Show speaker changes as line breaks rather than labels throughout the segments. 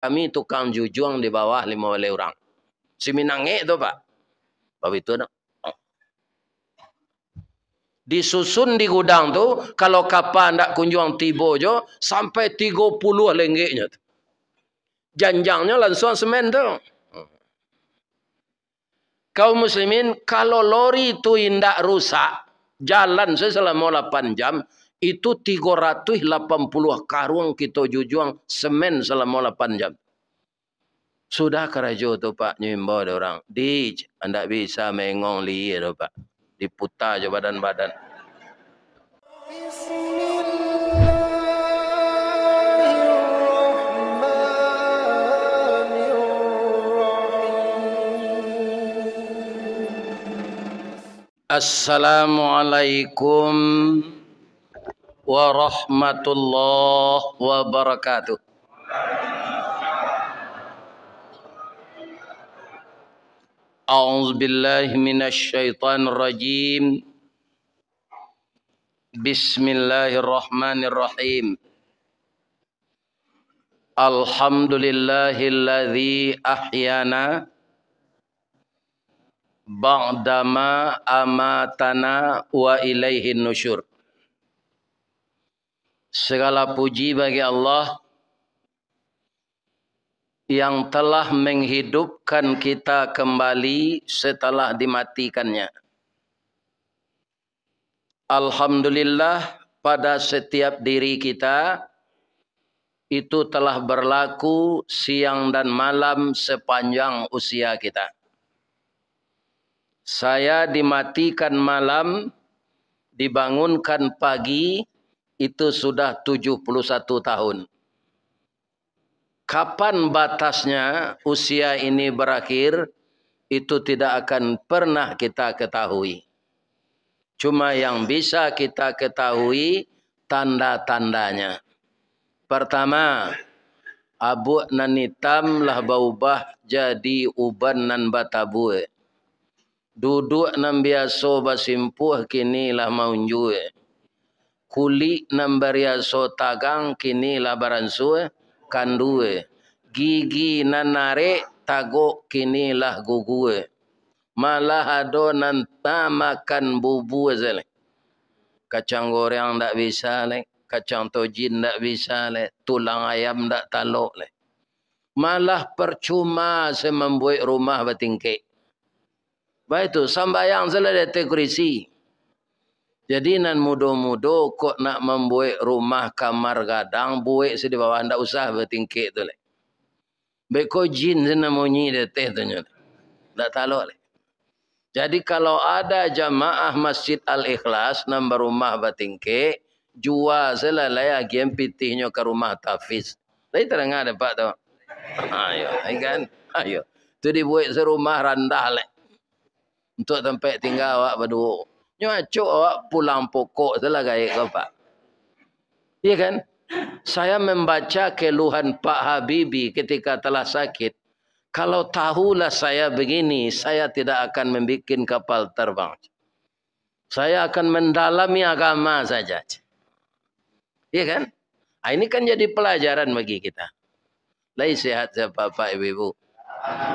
kami tukang jujuang di bawah lima oleh orang. Si Minangik tu pak. Bapak itu nak. Disusun di gudang tu, kalau kapal nak kunjung tiba je, sampai tiga puluh tu. Janjangnya langsung semen tu. Kau muslimin, kalau lori tu indak rusak, jalan saya selama 8 jam, itu 380 karung kita jujuang semen selama 8 jam. Sudah kerajo tu Pak nyimba dia orang. Dij, anda bisa mengong liye tu Pak. Diputar je badan-badan. Assalamualaikum warahmatullahi wabarakatuh. A'udzu billahi minasy syaithanir rajim. Bismillahirrahmanirrahim. Alhamdulillahilladzi ahyana ba'dama amatana wa ilaihin nusyur. Segala puji bagi Allah yang telah menghidupkan kita kembali setelah dimatikannya. Alhamdulillah pada setiap diri kita itu telah berlaku siang dan malam sepanjang usia kita. Saya dimatikan malam, dibangunkan pagi, itu sudah 71 tahun. Kapan batasnya usia ini berakhir, itu tidak akan pernah kita ketahui. Cuma yang bisa kita ketahui, tanda-tandanya. Pertama, abu nanitam hitam lah baubah jadi uban nan batabue. Duduk nan biasa basimpuh kini lah maunjue kuli nambar ya so tagang kini labaran su kandue gigi nanare narik tago kini lah gugue malah ado nan makan bubu zale kacang goreng ndak bisa le kacang tojin ndak bisa le tulang ayam ndak talok le malah percuma se membuat rumah batingke baik tu sambayang zale de tegrisi jadi nan mudo-mudo kok nak membuat rumah kamar gadang buat sedi bawah anda usah bertingkat tu le. Beko jin sana munyi dia teh tu nyer, tak tahu le. Jadi kalau ada jamaah Masjid Al-Ikhlas nan rumah bertingkat, jual sela laya gem pitihnyo ke rumah tafiz. Tapi terang ada pak tu. Ayo, kan? Ayo. Tu dibuat serumah rendah le. Untuk tempat tinggal awak berdua. Nyocok awak pulang pokok itulah gaya kau pak. Ya kan? Saya membaca keluhan Pak Habibi ketika telah sakit. Kalau tahulah saya begini, saya tidak akan membuat kapal terbang. Saya akan mendalami agama saja. Ya kan? Nah, ini kan jadi pelajaran bagi kita. Lai sehat saya Bapak Ibu. -ibu.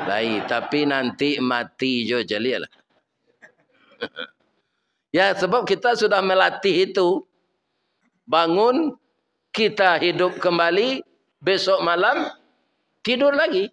Lai, tapi nanti mati jo lah. Ya, sebab kita sudah melatih itu. Bangun, kita hidup kembali, besok malam tidur lagi.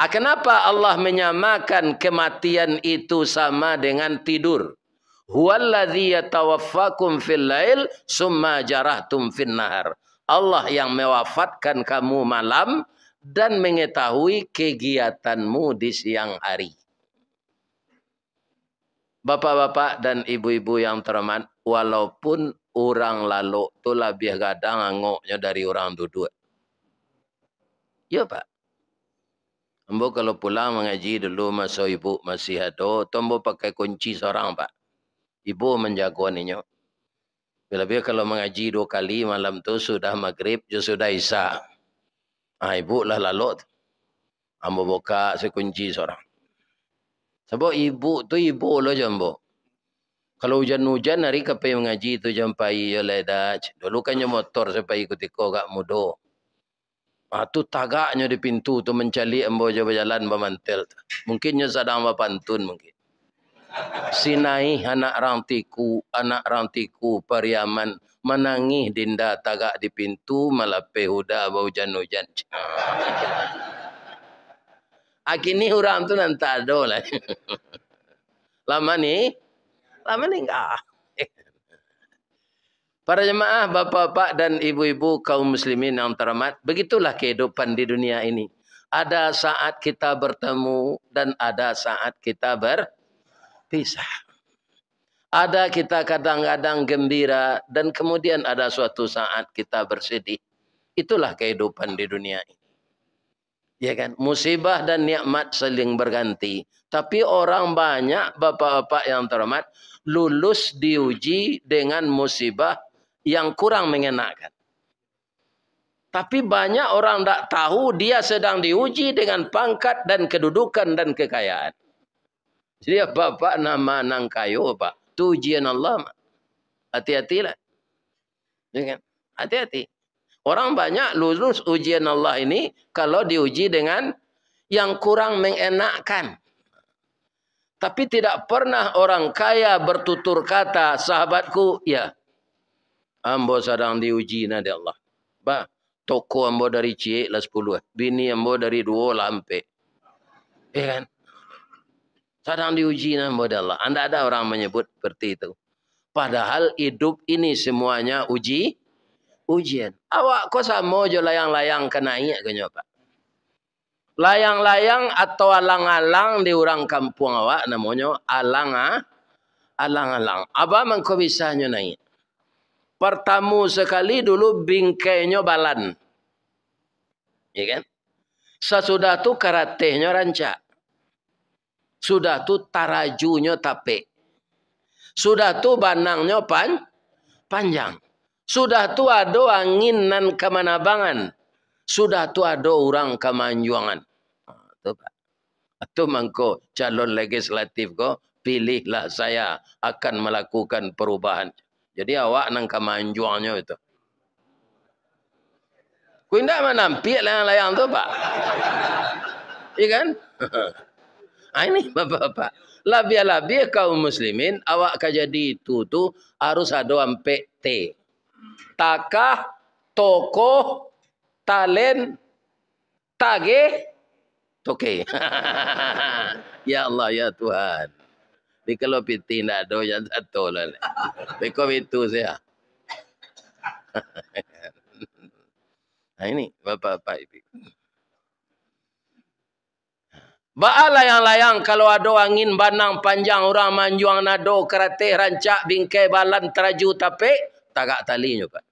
Ah, kenapa Allah menyamakan kematian itu sama dengan tidur? Huwallazi yatawaffakum fil lail summa jarahtum fin nahar. Allah yang mewafatkan kamu malam dan mengetahui kegiatanmu di siang hari. Bapak-bapak dan ibu-ibu yang terhormat, walaupun orang lalu tu lebih kadang angoknya dari orang duduk. Ya Pak. Ambo kalau pulang mengaji dulu masa ibu masih ada, tombo pakai kunci seorang Pak. Ibu menjaga ninyo. Lebih-lebih kalau mengaji dua kali malam tu sudah maghrib, jauh sudah isak. Ah ibu lah lalu. Ambo buka sekunci seorang. Sebab ibu tu ibu lah jambu. Kalau hujan-hujan hari kapai mengaji tu jampai ya ledaj. Lah, Dulu kan je motor sampai ikut iku gak mudo. Ah tu tagaknya di pintu tu mencali ambo je berjalan bermantel tu. Mungkinnya sedang pantun mungkin. Sinai anak rantiku, anak rantiku periaman menangih dinda tagak di pintu malape huda bau hujan-hujan. Ah, Akini uram tu nantado lah. lama ni, lama ni enggak. Para jemaah, bapak-bapak dan ibu-ibu kaum muslimin yang teramat, begitulah kehidupan di dunia ini. Ada saat kita bertemu dan ada saat kita berpisah. Ada kita kadang-kadang gembira dan kemudian ada suatu saat kita bersedih. Itulah kehidupan di dunia ini. Ya kan? Musibah dan nikmat saling berganti. Tapi orang banyak bapak-bapak yang terhormat lulus diuji dengan musibah yang kurang mengenakan. Tapi banyak orang tak tahu dia sedang diuji dengan pangkat dan kedudukan dan kekayaan. Jadi bapak nama nang kayu pak. Itu Allah. Hati-hatilah. Hati-hati. Ya kan? Orang banyak lulus ujian Allah ini kalau diuji dengan yang kurang mengenakkan. Tapi tidak pernah orang kaya bertutur kata, sahabatku, ya. Ambo sedang diuji nadi Allah. Ba, toko ambo dari C lah sepuluh. Bini ambo dari dua lah ampe. Ya kan? Sedang diuji ambo Allah. Anda ada orang menyebut seperti itu. Padahal hidup ini semuanya uji ujian. Awak kau sama je layang-layang kena ingat ke nyapa? Layang-layang atau alang-alang di orang kampung awak namanya alang ah? alang-alang. Apa mang kau bisa naik? Pertama sekali dulu bingkainya balan. Ya kan? Sesudah tu karatehnya rancak. Sudah tu tarajunya tapek. Sudah tu banangnya pan panjang. Sudah tua doa ngin kemanabangan. Sudah tua doa orang kemanjuangan. Itu ah, Pak. Itu mangko calon legislatif ko pilihlah saya akan melakukan perubahan. Jadi awak nang kemanjuangnya itu. Kau tidak mana piak layang-layang tu pak. Iya kan? Ah, ini bapak-bapak. Labia-labia kaum muslimin awak kajadi itu tu harus ada ampek teh takah, toko talen tage toke. ya Allah, ya Tuhan. Ini kalau piti nak ada yang satu lah. Tapi kau itu lah. saya. nah, ini bapak-bapak ibu. Baal layang-layang kalau ada angin banang panjang orang manjuang nado kerate rancak bingkai balan teraju tapek tarak tali juga.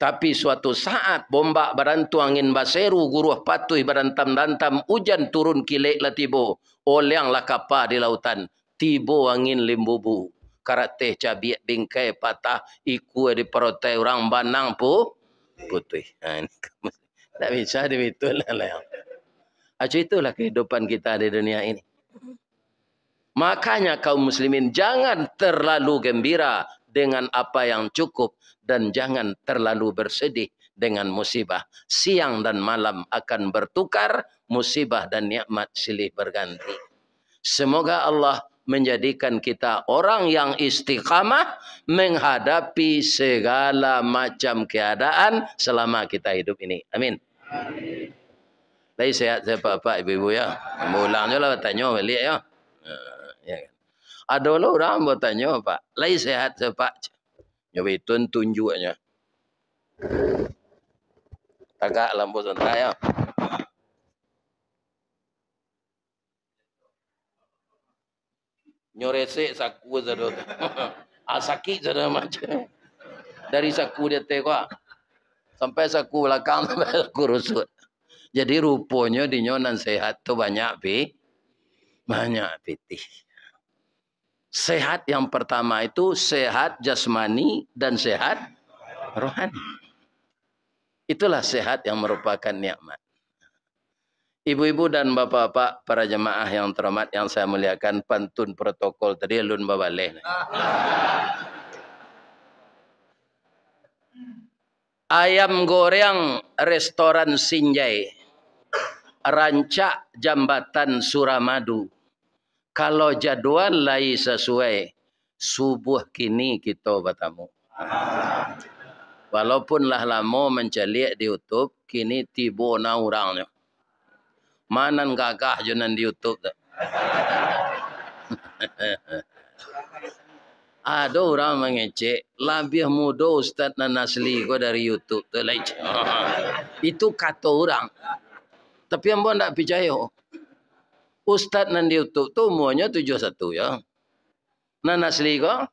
Tapi suatu saat bombak berantu angin baseru guruh patuh berantam-dantam hujan turun kilek lah tiba. Olianglah kapal di lautan. Tiba angin limbubu. Karateh cabik bingkai patah iku di perutai orang banang pu putih. Ha, tak bisa dia betul lah. Ha, itulah kehidupan kita di dunia ini. Makanya kaum muslimin jangan terlalu gembira dengan apa yang cukup dan jangan terlalu bersedih dengan musibah. Siang dan malam akan bertukar, musibah dan nikmat silih berganti. Semoga Allah menjadikan kita orang yang istiqamah menghadapi segala macam keadaan selama kita hidup ini. Amin. Amin. Baik sehat saya bapak ibu-ibu ya. Mulangnya lah tanya balik ya. Ada lah orang bertanya, Pak. Lain sehat ke, Pak? Nyoba itu tunjuknya. Takak lampu sentai, ya. Nyoresek saku sedo. Asaki sedo macam. Dari saku dia tegak. Sampai saku belakang sampai saku rusut. Jadi rupanya di nyonan sehat tu banyak pi. Banyak pitih. Sehat yang pertama itu sehat jasmani dan sehat rohani. Itulah sehat yang merupakan nikmat. Ibu-ibu dan bapak-bapak para jemaah yang terhormat yang saya muliakan pantun protokol tadi lun babaleh. Ayam goreng restoran Sinjai. Rancak Jambatan Suramadu. kalau jadual lain sesuai subuh kini kita bertamu walaupun lah lama mencelik di YouTube kini tiba na orangnya manan gagah jenan di YouTube ada orang mengecek lebih muda ustaz nan nasli ko dari YouTube tu itu kata orang tapi ambo tak percaya Ustaz nan diutuk tu umurnya 71 ya. Nan asli ko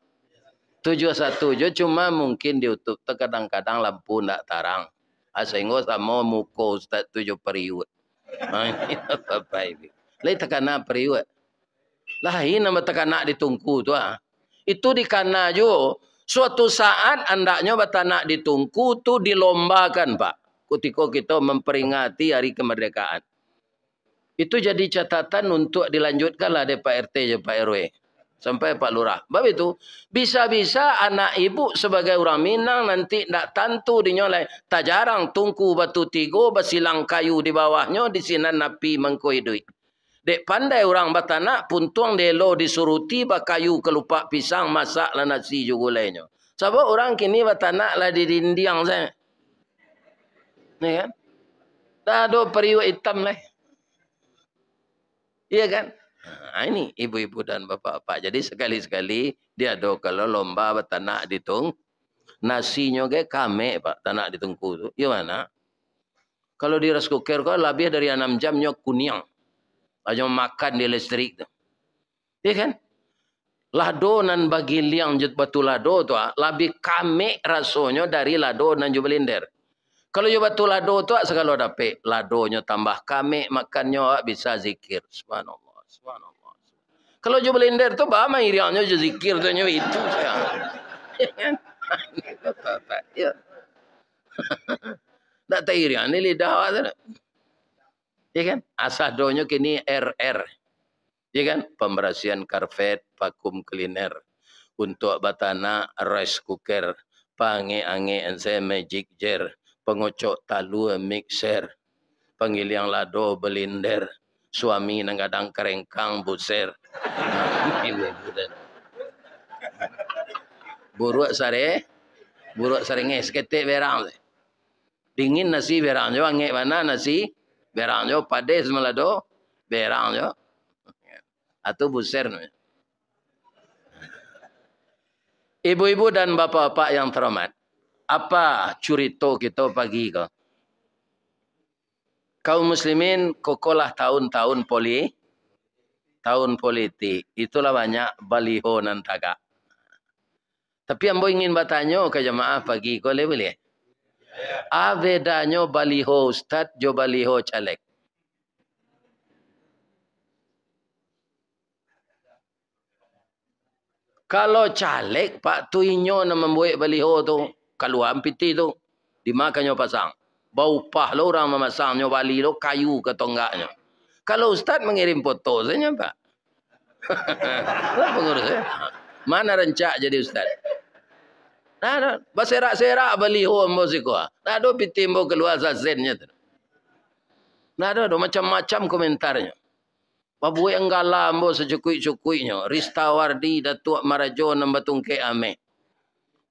71 ja cuma mungkin diutuk terkadang-kadang lampu ndak tarang. Asengo ah, sama muko ustaz tujuh periut. Ah, apa ini? Lai tekanak periut. Lain nama tekanak ditungku tu ah. Itu di dikana jo suatu saat andaknya batanak ditungku tu dilombakan pak. Kutiko kita memperingati hari kemerdekaan. Itu jadi catatan untuk dilanjutkanlah dari Pak RT je Pak RW. Sampai Pak Lurah. Sebab itu, bisa-bisa anak ibu sebagai orang Minang nanti tak tentu dinyolai. Tak jarang tungku batu tigo bersilang kayu di bawahnya di sini napi mengkoi duit. Dek pandai orang batana, pun tuang delo disuruti bakayu kelupak pisang masaklah nasi juga lainnya. Sebab orang kini batana lah di dinding saya. Ni kan? Dah ada periuk hitam lah. Iya kan? Nah, ini ibu-ibu dan bapak-bapak. Jadi sekali-sekali dia do kalau lomba tanah ditung nasinya ge kame Pak tanah ditungku tu, Iya mana? Kalau di rice cooker lebih dari 6 jam nyok kuniang. Aja makan di listrik tu. Iya kan? Lado nan bagi liang jut batu lado tu lebih kame rasonyo dari lado nan jubelinder. Kalau you batu lado tu ah, segala dapat. Ladonya tambah kami makannya awak ah, bisa zikir. Subhanallah. Subhanallah. Kalau you belender tu bama iriannya je zikir tu nya itu saya. Ya. Dak tak iri ni lidah awak tu. Ya kan? Asah donyo kini RR. Ya kan? Pembersihan karpet, vakum cleaner. Untuk batana, rice cooker, pange-ange, and say magic jar pengocok talu, eh, mixer, pengiliang lado belinder, suami nang kadang kerengkang buser. Buruk sare, buruk sare nge seketik berang. Dingin nasi berang jo, nge mana nasi berang jo, padis melado berang jo. Atau buser. Ibu-ibu dan bapa-bapa yang terhormat apa curito kita pagi ke? Kau muslimin kokolah tahun-tahun poli, tahun politik. Itulah banyak baliho nan taka. Tapi ambo ingin bertanya ke jemaah pagi ke boleh boleh? Avedanyo ah, baliho ustaz jo baliho caleg. Kalau caleg, Pak Tuinyo nak membuat baliho tu. Okay keluar ampiti tu dimakannya pasang bau pah lo lah orang memasangnya bali lo kayu ke tonggaknya kalau ustaz mengirim foto saja pak lah, pengurus ya? mana rencak jadi ustaz nah, nah baserak-serak beli home bosiko nah do pitimbo keluar sazennya tu nah do, macam-macam komentarnya Pabuik enggak lah, ambo sejukui-cukuinya. Rista Wardi, Datuk Marajo, nombor tungkek ameh.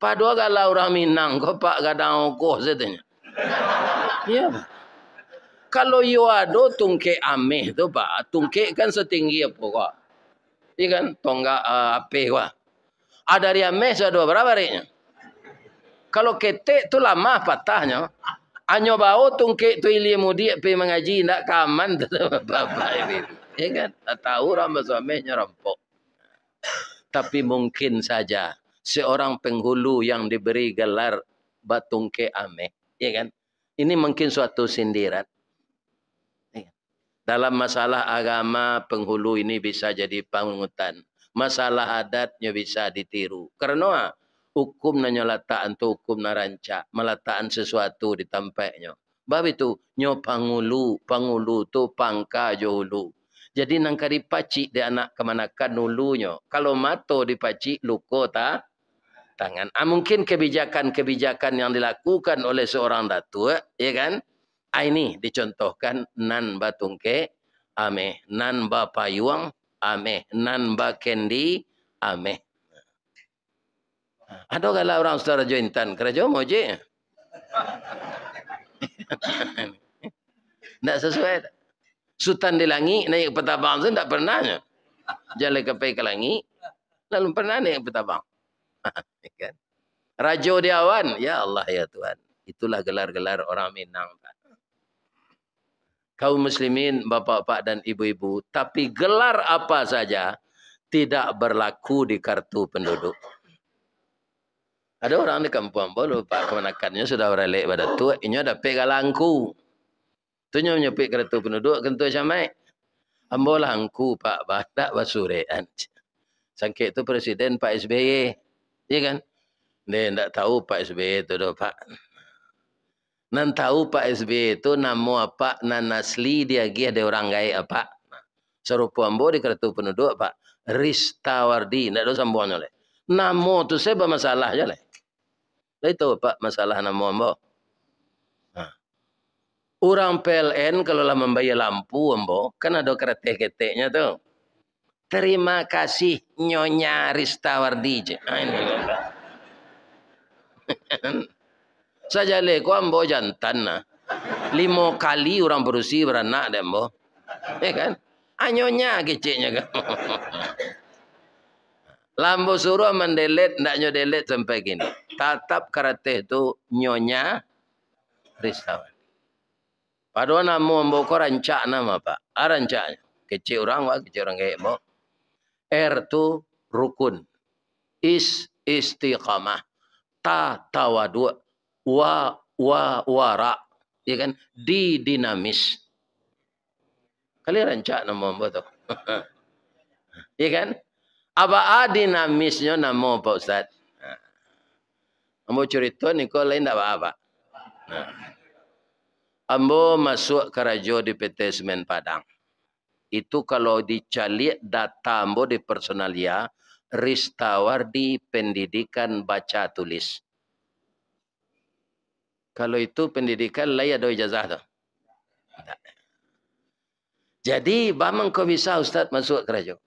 Padu kalau orang Minang ko pak kadang ukuh setanya. Ya. Kalau yo ado tungke ameh tu pak, tungke kan setinggi apa ko? Ikan tongga eh, ape ko? Ada ah, dari ameh sudah dua berapa rinya? Kalau ketek tu lama patahnya. Anyo bau tungke tu ilmu mudi pe mengaji nak kaman tu bapa ini. Ikan tak tahu ramah suaminya rampok. Tapi mungkin saja seorang penghulu yang diberi gelar Batungke Ame. Ya kan? Ini mungkin suatu sindiran. Ya. Dalam masalah agama, penghulu ini bisa jadi pangutan. Masalah adatnya bisa ditiru. Karena hukum na nyolataan tu hukum na ranca. Melataan sesuatu di tempatnya. Bab itu, nyo pangulu, pangulu tu pangka johulu. Jadi nangkari pacik di anak kemanakan hulunya. Kalau mato di pacik, luko tak? tangan. Ah, mungkin kebijakan-kebijakan yang dilakukan oleh seorang datua, eh, ya kan? Ah, ini dicontohkan nan batungke, ame nan Bapa Yuang, ame nan bakendi, ame. Ah, ada kalau orang saudara jointan kerja moje. Tak sesuai. Sultan di langi naik petabang tu tak pernahnya. Jalan ke pergi ke Lalu pernah naik petabang. Ya kan? Rajo Diawan, ya Allah ya Tuhan. Itulah gelar-gelar orang Minang. Kau muslimin, bapak-bapak dan ibu-ibu, tapi gelar apa saja tidak berlaku di kartu penduduk. Ada orang di kampung baru, Pak kemenakannya sudah beralik pada tu, ini ada pegalangku. Tu nya menyepik kartu penduduk, kentu camai. Ambo langku, Pak, badak basure. Sangkit tu presiden Pak SBY. Ya kan? Dia tak tahu Pak SBY itu dah, Pak. Nan tahu Pak SBY itu nama apa, nan asli dia pergi ada orang gaya apa. Ah, Serupa ambo di kartu penduduk, Pak. Wardi. Tak ada sambungan oleh. Nama tu saya bermasalah je Saya tahu Pak masalah nama ambo. Ha. Orang PLN kalau lah membayar lampu ambo, kan ada kereta keteknya tu. Terima kasih Nyonya Ristawardije. Ah, Saja le ko ambo jantan na. Ah. Limo kali orang berusi beranak dia ambo. Ya kan? Anyonya ah, kecilnya kan. Lambo suruh mendelet, nak nyodelet sampai gini. Tatap karate itu nyonya Ristawan. Padahal namu ambo ko rancak nama pak. Arancak. Kecil orang wak, kecil orang kayak mbok. R tu rukun. Is istiqamah. Ta tawadu. Wa wa wara. Ya kan? Di dinamis. Kali rancak nama apa tu? ya kan? Apa dinamisnya nama Pak Ustaz? Ha. Ambo cerita ni kau lain tak apa-apa. Ha. Ambo masuk kerajo di PT Semen Padang itu kalau dicalik datambo di personalia Ristawardi pendidikan baca tulis kalau itu pendidikan lai ada ya ijazah tu jadi bamang kau bisa ustaz masuk kerajaan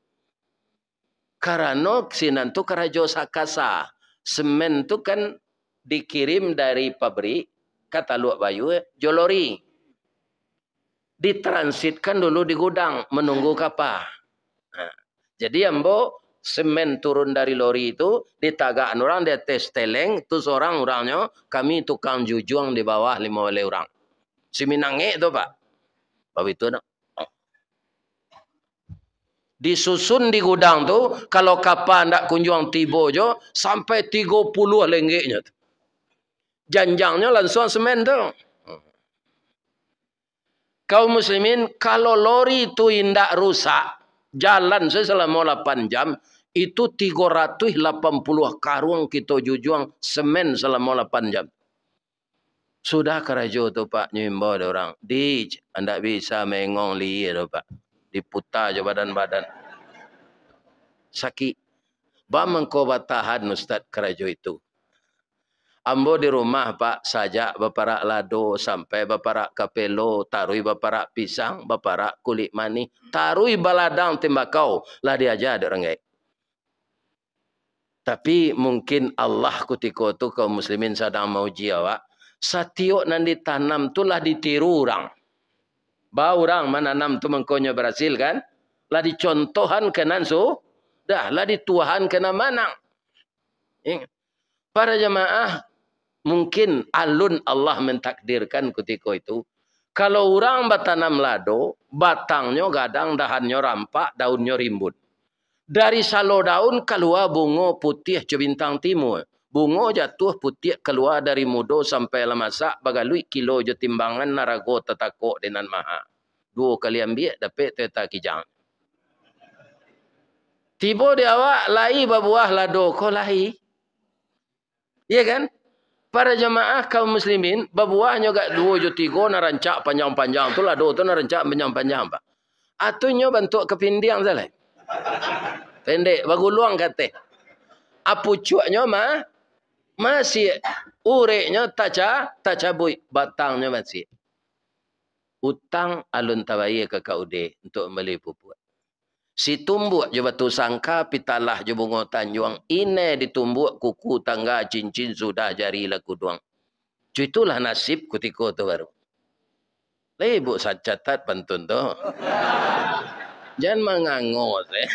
karanok sinan tu kerajo sakasa semen tu kan dikirim dari pabrik kata luak bayu eh, jolori ditransitkan dulu di gudang menunggu hmm. kapal. Nah, ha. jadi ambo semen turun dari lori itu ditagakan orang dia tes teleng tu seorang orangnya kami tukang jujuang di bawah lima wale orang. Si Minange itu pak. Bab itu nak. Disusun di gudang tu kalau kapal nak kunjung tiba jo sampai 30 lenggeknya tu. Janjangnya langsung semen tu kaum muslimin, kalau lori itu tidak rusak, jalan saya selama 8 jam, itu 380 karung kita jujuang semen selama 8 jam. Sudah kerajo itu Pak nyimbo ada orang. Di, anda bisa mengong liye tu Pak. Diputar je badan-badan. Sakit. Bama kau batahan Ustaz kerajo itu. Ambo di rumah pak saja beberapa lado sampai beberapa kapelo tarui beberapa pisang beberapa kulit mani tarui baladang tembakau lah aja ada orang Tapi mungkin Allah kutiko tu kaum muslimin sedang mau jiawak. Satio nanti tanam tu lah ditiru orang. bau orang mana tanam tu mengkonya berhasil kan? Lah dicontohan kenan su? Dah lah dituahan kena manang. Para jemaah mungkin alun Allah mentakdirkan kutiko itu. Kalau orang batanam lado, batangnya kadang dahannya rampak, daunnya rimbun. Dari salo daun keluar bunga putih cebintang timur. Bunga jatuh putih keluar dari mudo sampai lemasak bagalui kilo je timbangan narago tetakok dengan maha. Dua kali ambil dapat teta kijang. Tiba dia awak lai babuah lado ko lai. Iya kan? Para jemaah kaum muslimin, babuahnya gak dua juta tiga, narancak panjang-panjang. Itulah dua tu narancak panjang-panjang. Atunya bentuk kepindian salah. Pendek, bagu luang kata. Apu cuaknya mah, masih ureknya taca taca bui cabut batangnya masih. Utang alun tawaiya ke kaudi untuk beli pupuk. Si tumbuk je batu sangka pitalah je bunga tanjuang. Ini ditumbuk kuku tangga cincin sudah jari laku duang. Itulah nasib kutiko tu baru. Lai ibu catat pantun tu. Jangan mengangos eh.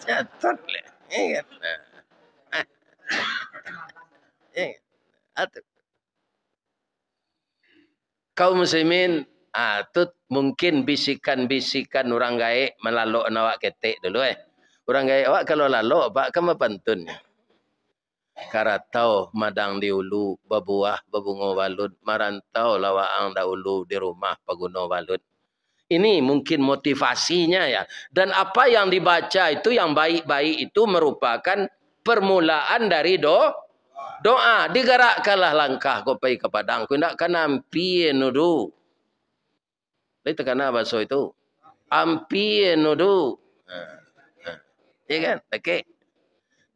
catat le. Ingat. Ingat. Kau muslimin Ah tu mungkin bisikan-bisikan orang gaik melalok nawak ketek dulu eh. Orang gaik awak kalau lalok pak kamu pantun. Karatau madang di ulu berbuah berbunga walut marantau lawak ang dahulu di rumah paguno walut. Ini mungkin motivasinya ya. Dan apa yang dibaca itu yang baik-baik itu merupakan permulaan dari do doa. Digerakkanlah langkah kau pergi ke padangku. Tidak kena ampi nuduh. Tapi terkena bahasa itu. Ampi nudu. Ha, ha. Ya kan? Okey.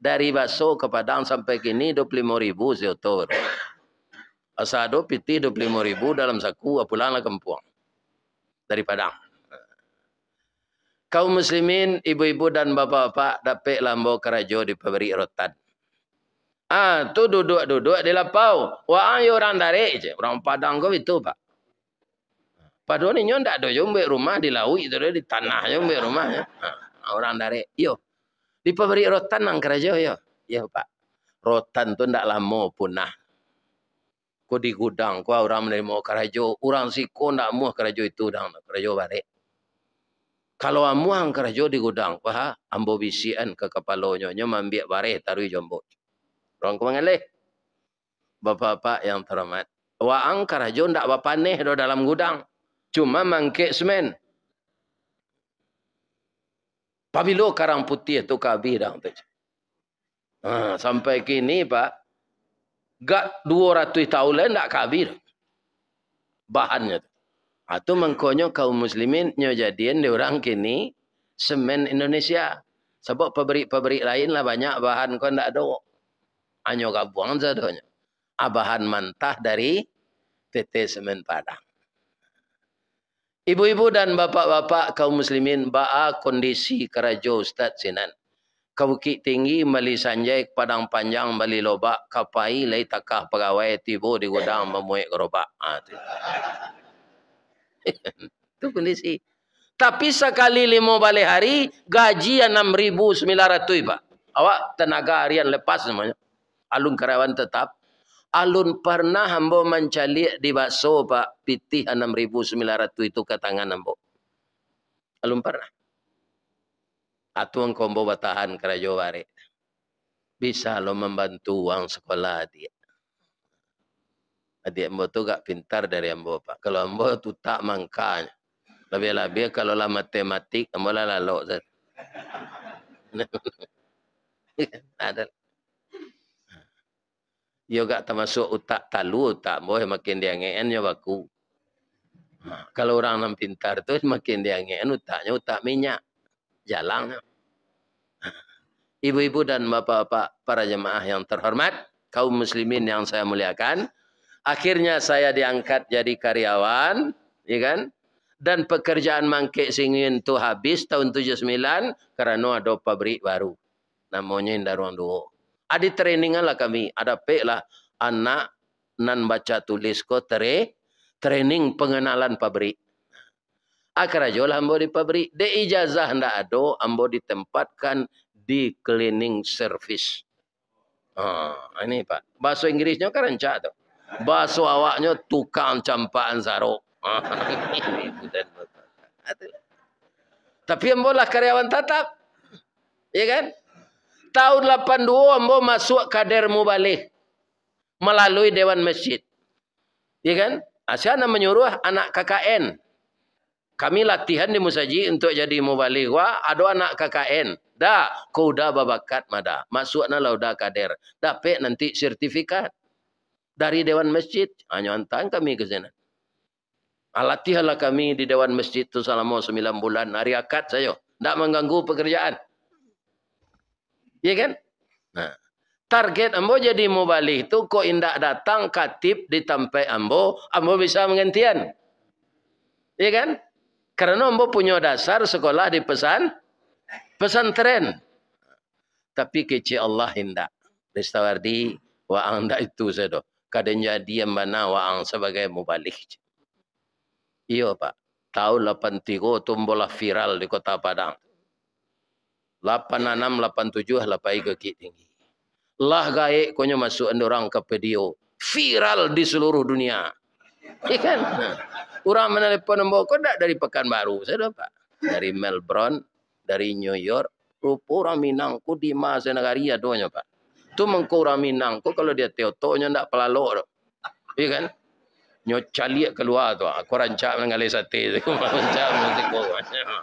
Dari bahasa ke Padang sampai kini 25 ribu seotor. Asado piti 25 ribu dalam saku apulanglah kempuang. Dari Padang. Kau muslimin, ibu-ibu dan bapa-bapa dapat lambo kerajo di pabrik rotan. Ah, tu duduk-duduk di lapau. Wah, orang dari je. Orang Padang kau itu, Pak. Padahal ni nyon tak ada jombek rumah di laut tu di tanah jombek rumah. Ya. Ha, orang dari yo di pabrik rotan nang kerja yo yo pak rotan tu tidak lama punah. Ko di gudang ko orang menerima kerajo, orang si ko tidak mau kerajo itu dang kerajo balik. Kalau amu ang kerajo di gudang, wah ambo bisian ke kepala nyonya mambiak bareh tarui jombo. Orang kau mengalih. Bapak-bapak yang terhormat, wa angkara jo ndak bapaneh do dalam gudang cuma mangkek semen. tapi lo karang putih itu kabi dah. Ha, sampai kini pak. Gak dua ratus tahun lain tak kabi dah. Bahannya tu. Itu ha, mengkonyo kaum muslimin nyojadian orang kini semen Indonesia. Sebab pabrik-pabrik lain lah banyak bahan kau tak ada. Hanya kau buang saja. Ha, bahan mantah dari PT Semen Padang. Ibu-ibu dan bapak-bapak kaum muslimin ba'a kondisi kerajo Ustaz Sinan. Kaukik tinggi mali sanjai padang panjang mali lobak kapai lai takah pegawai tibo di gudang memuik gerobak. Ha, tu. tu kondisi. Tapi sekali lima balai hari, gaji yang 6,900 ibu. Awak tenaga harian lepas namanya alun karawan tetap alun pernah hamba mencari di bakso pak pitih 6900 itu ke tangan hamba alun pernah atau engkau mau bertahan kerajo warik bisa lo membantu uang sekolah dia Adik hamba tu gak pintar dari hamba pak. Kalau hamba tu tak mangkanya. Lebih-lebih kalau lah matematik, ambo lah lalok. Ada. Ia gak termasuk utak talu utak boleh makin dia ngeen ya baku. Ha, kalau orang nam pintar tu makin dia ngeen utaknya utak minyak jalan. Ya. Ha. Ibu-ibu dan bapa-bapa para jemaah yang terhormat, kaum muslimin yang saya muliakan, akhirnya saya diangkat jadi karyawan, ya kan? Dan pekerjaan mangkek singin tu habis tahun 79 kerana ada pabrik baru. Namanya Indah Ruang Duo. Ada training lah kami. Ada pek lah anak nan baca tulis ko tere, training pengenalan pabrik. Akhirnya jual lah ambo di pabrik. Di ijazah nda ado ambo ditempatkan di cleaning service. Ah, ini pak. Bahasa Inggrisnya kan rancak tu. Bahasa awaknya tukang campaan sarok. Ha, Tapi ambo lah karyawan tetap. Ya kan? Tahun 82 ambo masuk kader mubalik melalui dewan masjid. Ya kan? Asyana ah, menyuruh anak KKN. Kami latihan di Musaji untuk jadi mubalik. Wah, ada anak KKN. Dah, kau dah babakat mada. Masuk lah dah kader. Dapat nanti sertifikat. Dari Dewan Masjid. Hanya ah, hantar kami ke sana. Alatihalah ah, kami di Dewan Masjid itu selama 9 bulan. Hari akad saya. Tak mengganggu pekerjaan. Ya kan? Nah. Target ambo jadi mubalik itu ko indak datang katib di tempat ambo, ambo bisa menghentian. Ya kan? Karena ambo punya dasar sekolah di pesan pesan tren. Tapi kecil Allah indak. Restawardi wa anda itu saya doh. Kadang jadi mana wa ang sebagai mubalik. Iyo pak. Tahun 83 tumbuhlah viral di kota Padang lapan 87 lah pai ke kit tinggi. Lah gaye konyo masuk orang ke video. Viral di seluruh dunia. ikan ya kan? Orang menelepon nombor kau tak dari Pekanbaru. Saya pak Dari Melbourne, dari New York. Rupa orang Minang ku di masa negara ya tuanya pak. Tu mengkau orang Minang ku kalau dia teotonya tak pelalok tu. Ya kan? Nyo caliak keluar tu. Aku rancak dengan lesa Aku rancak dengan lesa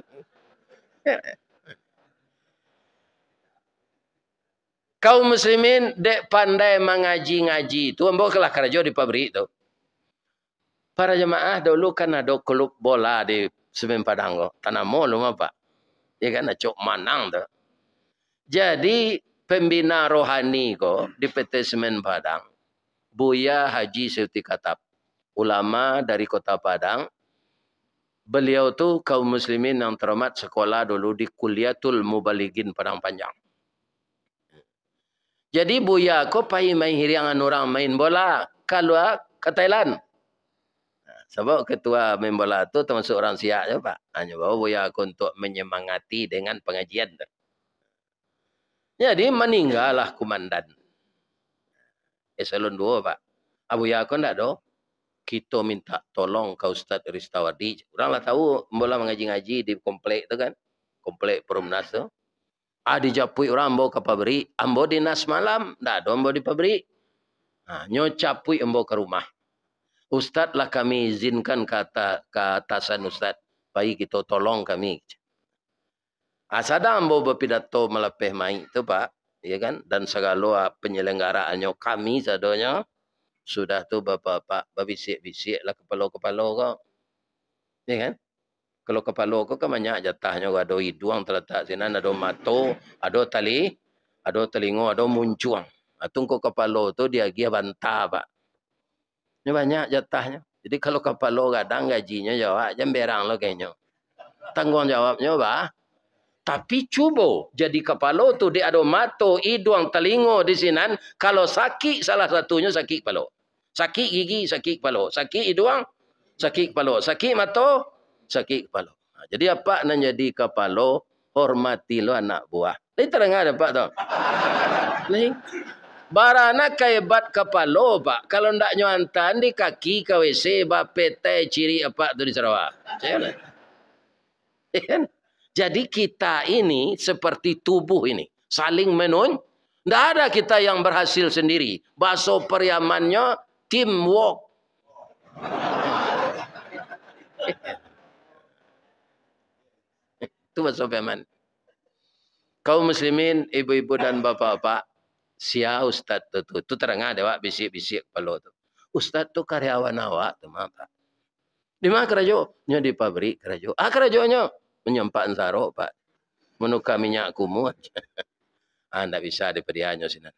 Kau muslimin dek pandai mengaji-ngaji. Tuan bukalah kerja di pabrik tu. Para jemaah dulu kan ada klub bola di Semen Padang. tu. Tanah mulu apa? Ya kan? Nak Cok manang tu. Jadi pembina rohani ko di PT Semen Padang. Buya Haji Siti Katap. Ulama dari kota Padang beliau tu kaum muslimin yang teramat sekolah dulu di Kuliatul Mubaligin Padang Panjang. Jadi Buya, kau pergi main hiriangan orang main bola kalau ke Thailand. Sebab ketua main bola tu termasuk orang siak, je Pak. Hanya bawa Buya aku untuk menyemangati dengan pengajian tu. Jadi meninggalah kumandan. Eselon eh, 2 Pak. Abu ah, Yakon tak doh kita minta tolong ke Ustaz Ristawadi. Oranglah tahu, mula mengaji-ngaji di komplek tu kan. Komplek perumnas tu. Ah, dijapui orang ambo ke pabrik. Ambo di nas malam, dah ada ambo di pabrik. Ha, capui ambo ke rumah. Ustaz lah kami izinkan kata ke atasan Ustaz. Bagi kita tolong kami. Ah, sadar ambo berpidato melepeh mai tu pak. Ya kan? Dan segala penyelenggaraannya kami sadonya. Sudah tu bapak-bapak berbisik-bisik lah kepala-kepala kau. Ya kan? Kalau kepala kau kan banyak jatahnya. Ada hidung terletak sini. Ada mata. Ada tali. Ada telinga. Ada muncuang. Itu ha, kau kepala tu dia pergi bantah pak. Ini banyak jatahnya. Jadi kalau kepala kadang gajinya jawab. Jangan berang lah kayaknya. Tanggung jawabnya pak. Tapi cubo jadi kepala tu dia ada mata, hidung, telinga di sini. Kalau sakit salah satunya sakit kepala. Sakit gigi, sakit kepala. Sakit hidung, sakit kepala. Sakit mata, sakit kepala. Ha, jadi apa nak jadi kepala, hormati lo anak buah. Ini terengah ada pak Ini Barana kaibat kepala pak. Kalau tidak nyantan di kaki kau isi, bapak teh ciri apa tu di Sarawak. Saya nak. Kan? Jadi kita ini seperti tubuh ini. Saling menun. Tidak ada kita yang berhasil sendiri. Baso periamannya teamwork. Itu baso periaman. Kau muslimin, ibu-ibu dan bapak-bapak. Sia Ustaz itu. Tuh itu terang ada wak bisik-bisik kepala itu. Ustaz itu karyawan awak Di mana kerajaan? di pabrik kerajaan. Ah kerjanya Menyempak zarok pak menukar minyak kumu ah tidak bisa diberi hanyo sini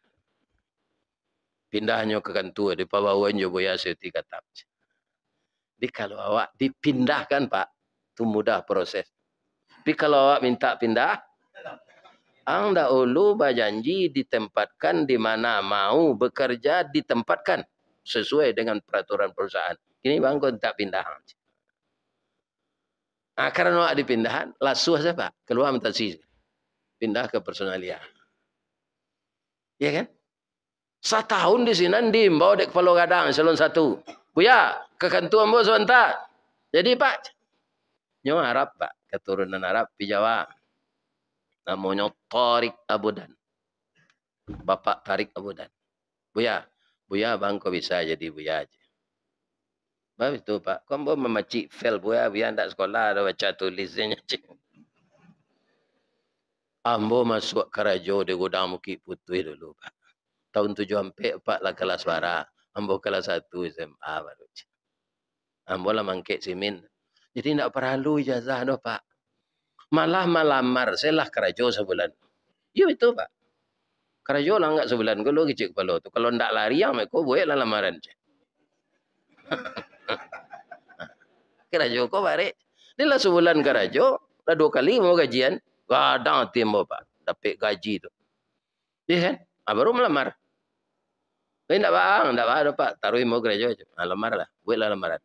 pindah hanyo ke kantua di pawawan jo boya seti kata. di kalau awak dipindahkan pak tu mudah proses tapi kalau awak minta pindah Ang dahulu berjanji ditempatkan di mana mau bekerja ditempatkan sesuai dengan peraturan perusahaan. Kini bang kau tak pindah. Hang. Nah, karena ada pindahan, lasuah siapa? Keluar mentasi. Pindah ke personalia. Ya iya kan? Setahun di sini nanti bawa dek kepala gadang salon satu. Buya, kekentuan bos sebentar. Jadi pak, Nyawa Arab pak, keturunan Arab di Jawa. Namanya Tarik Abudan. Bapak Tarik Abudan. Buya, Buya bang kau bisa jadi Buya aja. Sebab itu Pak, kau pun memacik fail buaya, biar tak sekolah, ada baca tulisnya. Ambo masuk kerajo di gudang Bukit Putih dulu Pak. Tahun tujuh empat, empat lah kelas barat. Ambo kelas satu SMA baru. je. Ambo lah mangkit simin. Jadi tak perlu ijazah tu Pak. Malah malamar, saya lah kerajo sebulan. Ya itu Pak. Kerajo lah enggak sebulan, kalau kecil kepala tu. Kalau tak lari, ya, aku buat lah lamaran. Cik. kerajo ko barek. Ini lah sebulan kerajo dah dua kali mau gajian kadang timbo pak dapat gaji tu ya kan ah, baru melamar ini tak bang tak bang pak taruh mau kerajo aja ah, lamar lah buat lah lamaran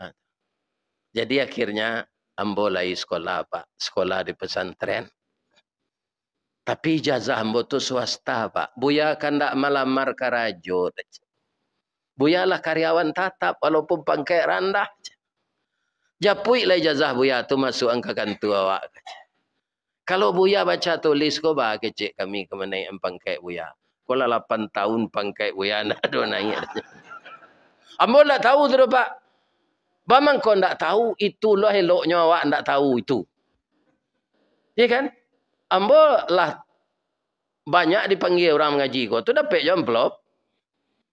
ah. jadi akhirnya ambo lai sekolah pak sekolah di pesantren tapi jazah ambo tu swasta pak buya kan tak melamar kerajo aja Buyalah karyawan tatap walaupun pangkai rendah. Japui lah ijazah buya tu masuk angka kantu awak. Kalau buya baca tulis kau bah kecik kami ke mana yang pangkai buya. Kau lapan tahun pangkai buya nak dua naik. Ambo nak tahu tu pak. Bamang kau nak tahu itulah eloknya awak nak tahu itu. Ya kan? Ambo lah banyak dipanggil orang mengaji kau tu dapat jomplop.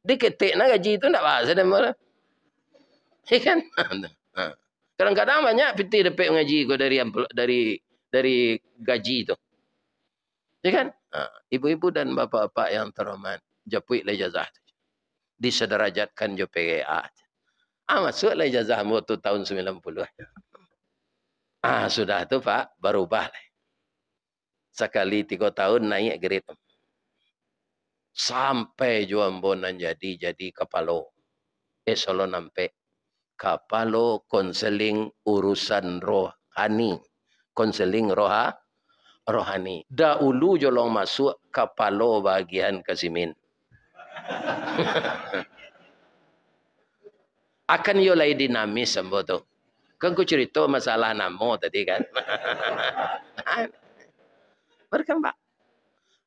Dia ketik nak gaji tu tak bahasa dia marah. Ya kan? Ha. Kadang-kadang banyak piti depek mengaji kau dari dari dari gaji tu. Ya kan? Ha. Ibu-ibu dan bapa-bapa yang terhormat. Japuik lah jazah tu. Disederajatkan je PGA. Ah, masuklah jazah tu tahun 90. Ah, sudah tu Pak. Berubah lah. Sekali tiga tahun naik grade sampai jua bonan jadi jadi kapalo. Eh solo nampe kapalo konseling urusan rohani, konseling roha rohani. Dahulu jolong masuk kapalo bagian kasimin. Akan yo lay dinamis sambo tu. Kan ku cerita masalah namo tadi kan. kan? Berkembang.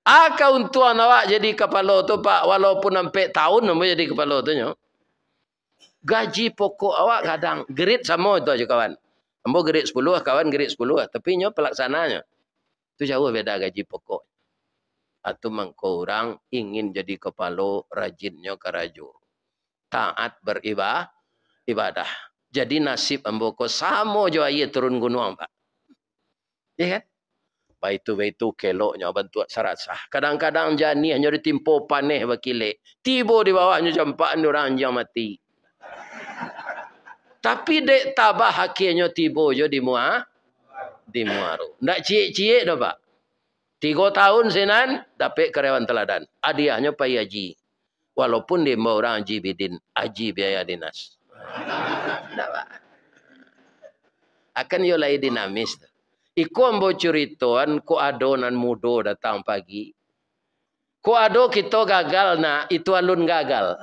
Aka untuan awak jadi kepala tu pak walaupun sampai tahun nombor jadi kepala tu nyo. Gaji pokok awak kadang grade sama itu aja kawan. Ambo grade 10 kawan grade sepuluh ah tapi nyo pelaksananya. Tu jauh beda gaji pokok. Atau mengkurang ingin jadi kepala rajinnya karajo. Taat beribadah ibadah. Jadi nasib ambo ko sama jo ayat turun gunung pak. Ya kan? itu itu keloknya bentuk sah Kadang-kadang jani hanya ditimpo panih berkilik. tibo di bawahnya jempak ni orang yang mati. Tapi dek tabah hakinya tibo je di muah. Di muaru. Nak cik-cik dah pak. Tiga tahun senan dapat kerewan teladan. Adiahnya pay haji. Walaupun dia mau orang haji bidin. Haji biaya dinas. Dah pak. Akan yo lain dinamis. Tak. Iku ambo curituan, ku ado nan mudo datang pagi. Ku ado kita gagal na itu alun gagal.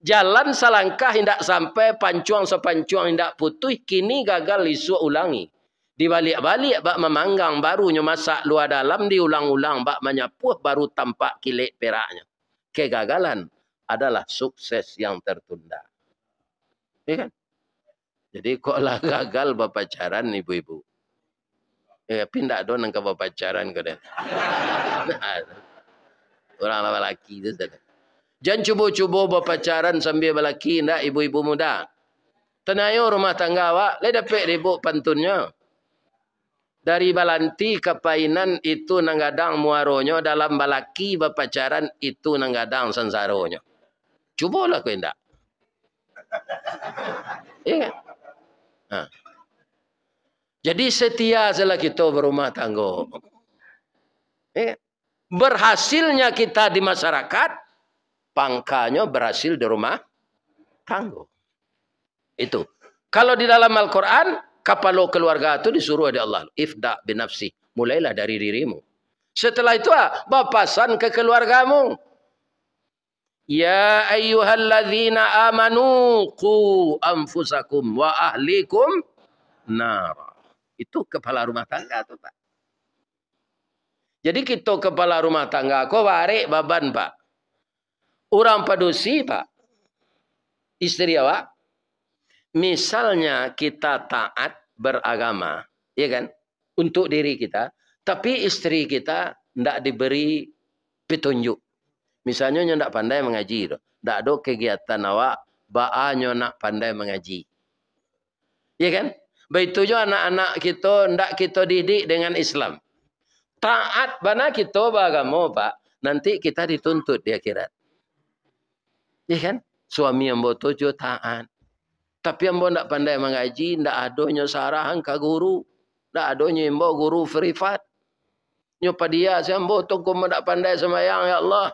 Jalan selangkah hendak sampai pancuang sepancuang hendak putih kini gagal isu ulangi. Di balik balik bak memanggang barunya masak luar dalam diulang-ulang bak menyapuh baru tampak kilek peraknya. Kegagalan adalah sukses yang tertunda. Ya kan? Jadi kalau lah gagal bapak caran ibu-ibu. Eh, pindah doang nak kau pacaran kau dah. Orang lelaki tu sana. Jangan cuba-cuba berpacaran sambil lelaki nak ibu-ibu muda. Tenayo rumah tangga awak, lai dapat ribut pantunnya. Dari balanti kepainan itu nang gadang muaronyo dalam balaki berpacaran itu nang gadang sansaronyo. Cubalah kau ndak. Iya. Kan? Ha. Jadi setia setelah kita berumah tangga. Eh, berhasilnya kita di masyarakat, pangkanya berhasil di rumah tangga. Itu. Kalau di dalam Al-Quran, kapalo keluarga itu disuruh oleh Allah. Ifda binafsi. Mulailah dari dirimu. Setelah itu, ah, bapasan ke keluargamu. Ya ayyuhalladzina amanu ku anfusakum wa ahlikum nara. Itu kepala rumah tangga tuh Pak. Jadi kita kepala rumah tangga kok warik baban Pak. Orang padusi Pak. Istri awak. Misalnya kita taat beragama. ya kan? Untuk diri kita. Tapi istri kita tidak diberi petunjuk. Misalnya nyo tidak pandai mengaji. Tidak ada kegiatan awak. Ba'a nyo nak pandai mengaji. Ya kan? Begitu juga anak-anak kita ndak kita didik dengan Islam. Taat mana kita bagamu, Pak. Nanti kita dituntut di akhirat. Ya kan? Suami yang bawa taat. Tapi yang bawa ndak pandai mengaji, ndak adanya sarahan ke guru. Ndak adanya yang bawa guru frifat. Nyopa dia, saya bawa tunggu ndak pandai semayang, ya Allah.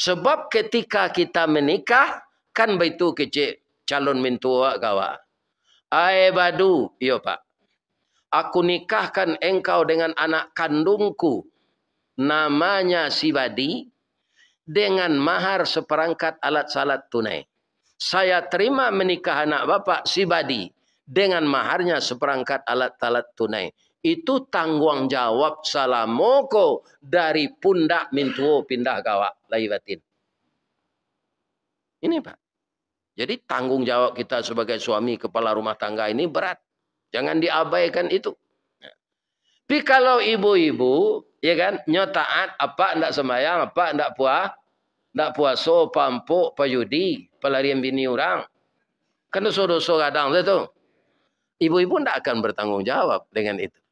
Sebab ketika kita menikah, kan begitu kecil calon mentua kawan. Ae badu, iya Pak. Aku nikahkan engkau dengan anak kandungku. Namanya Sibadi dengan mahar seperangkat alat salat tunai. Saya terima menikah anak Bapak Sibadi dengan maharnya seperangkat alat talat tunai. Itu tanggung jawab salamoko dari pundak mintuo pindah gawak laibatin. Ini Pak. Jadi tanggung jawab kita sebagai suami kepala rumah tangga ini berat. Jangan diabaikan itu. Ya. Tapi kalau ibu-ibu, ya kan, nyotaat apa ndak sembahyang, apa ndak puas, ndak puaso, pampuk, payudi, pelarian bini orang. Kan dosa-dosa kadang itu. Ibu-ibu ndak akan bertanggung jawab dengan itu.